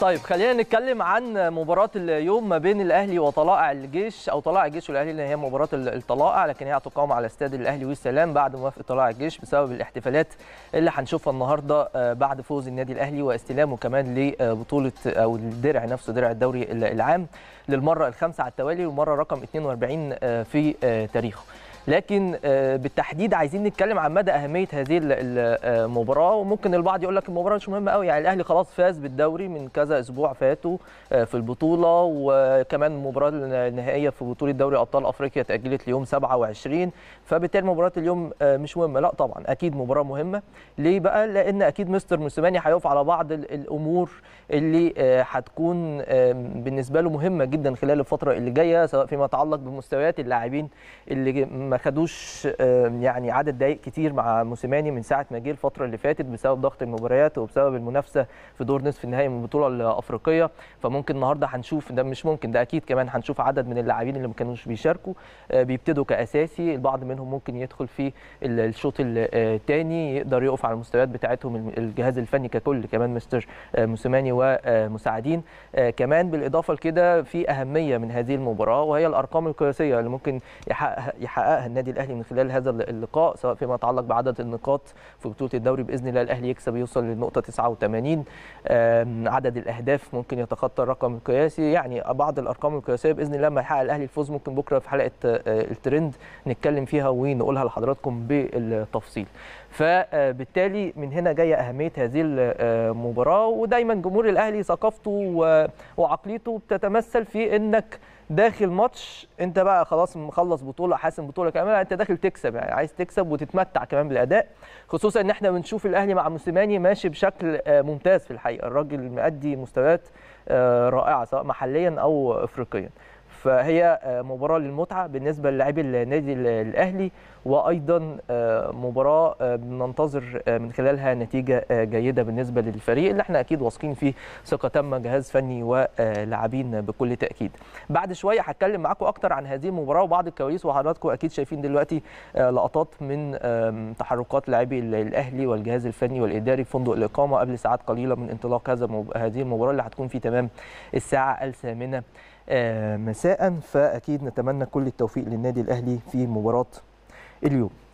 طيب خلينا نتكلم عن مباراه اليوم ما بين الاهلي وطلائع الجيش او طلائع الجيش والاهلي اللي هي مباراه الطلائع لكن هي هتقام على استاد الاهلي والسلام بعد موافقه طلائع الجيش بسبب الاحتفالات اللي هنشوفها النهارده آه، بعد فوز النادي الاهلي واستلامه كمان لبطوله او الدرع نفسه درع الدوري العام للمره الخامسه على التوالي والمره رقم 42 آه، في آه، تاريخه. لكن آه، بالتحديد عايزين نتكلم عن مدى اهميه هذه آه، المباراه وممكن البعض يقول لك المباراه مش مهمه قوي يعني الاهلي خلاص فاز بالدوري من كذا اسبوع فاتوا آه، في البطوله وكمان المباراه النهائيه في بطوله دوري ابطال افريقيا تاجلت ليوم 27 فبالتالي مباراه اليوم مش مهمه لا طبعا اكيد مباراه مهمه ليه بقى لان اكيد مستر موسيماني هيقف على بعض الامور اللي هتكون بالنسبه له مهمه جدا خلال الفتره اللي جايه سواء فيما يتعلق بمستويات اللاعبين اللي ما خدوش يعني عدد دقائق كتير مع موسيماني من ساعه ما جه الفتره اللي فاتت بسبب ضغط المباريات وبسبب المنافسه في دور نصف النهائي من البطوله الافريقيه فممكن النهارده هنشوف ده مش ممكن ده اكيد كمان هنشوف عدد من اللاعبين اللي ما كانوش بيشاركوا آه، بيبتدوا كاساسي البعض منهم ممكن يدخل في الشوط الثاني آه، يقدر يقف على المستويات بتاعتهم الجهاز الفني ككل كمان مستر آه، موسيماني ومساعدين كمان بالاضافه لكده في اهميه من هذه المباراه وهي الارقام القياسيه اللي ممكن يحققها النادي الاهلي من خلال هذا اللقاء سواء فيما يتعلق بعدد النقاط في بطوله الدوري باذن الله الاهلي يكسب يوصل للنقطه 89 عدد الاهداف ممكن يتخطى الرقم القياسي يعني بعض الارقام القياسيه باذن الله لما يحقق الاهلي الفوز ممكن بكره في حلقه آه، الترند نتكلم فيها ونقولها لحضراتكم بالتفصيل فبالتالي من هنا جايه اهميه هذه المباراه آه، ودايما جمهور الاهلي ثقافته وعقليته بتتمثل في انك داخل ماتش انت بقى خلاص مخلص بطوله حاسم بطوله كمان انت داخل تكسب يعني عايز تكسب وتتمتع كمان بالاداء خصوصا ان احنا بنشوف الاهلي مع موسيماني ماشي بشكل آه، ممتاز في الحقيقه الراجل مادي مستويات آه، رائعه سواء محليا او افريقيا فهي آه، مباراه للمتعه بالنسبه للاعبي النادي الاهلي وايضا آه، مباراه آه، بننتظر من خلالها نتيجه جيده بالنسبه للفريق اللي احنا اكيد واثقين فيه ثقه تامه جهاز فني ولاعبين بكل تاكيد بعد شويه هتكلم معاكم اكتر عن هذه المباراه وبعض الكواليس وحضراتكم اكيد شايفين دلوقتي لقطات من تحركات لاعبي الاهلي والجهاز الفني والاداري في فندق الاقامه قبل ساعات قليله من انطلاق هذا هذه المباراه اللي هتكون في تمام الساعه الثامنه مساء فاكيد نتمنى كل التوفيق للنادي الاهلي في مباراه اليوم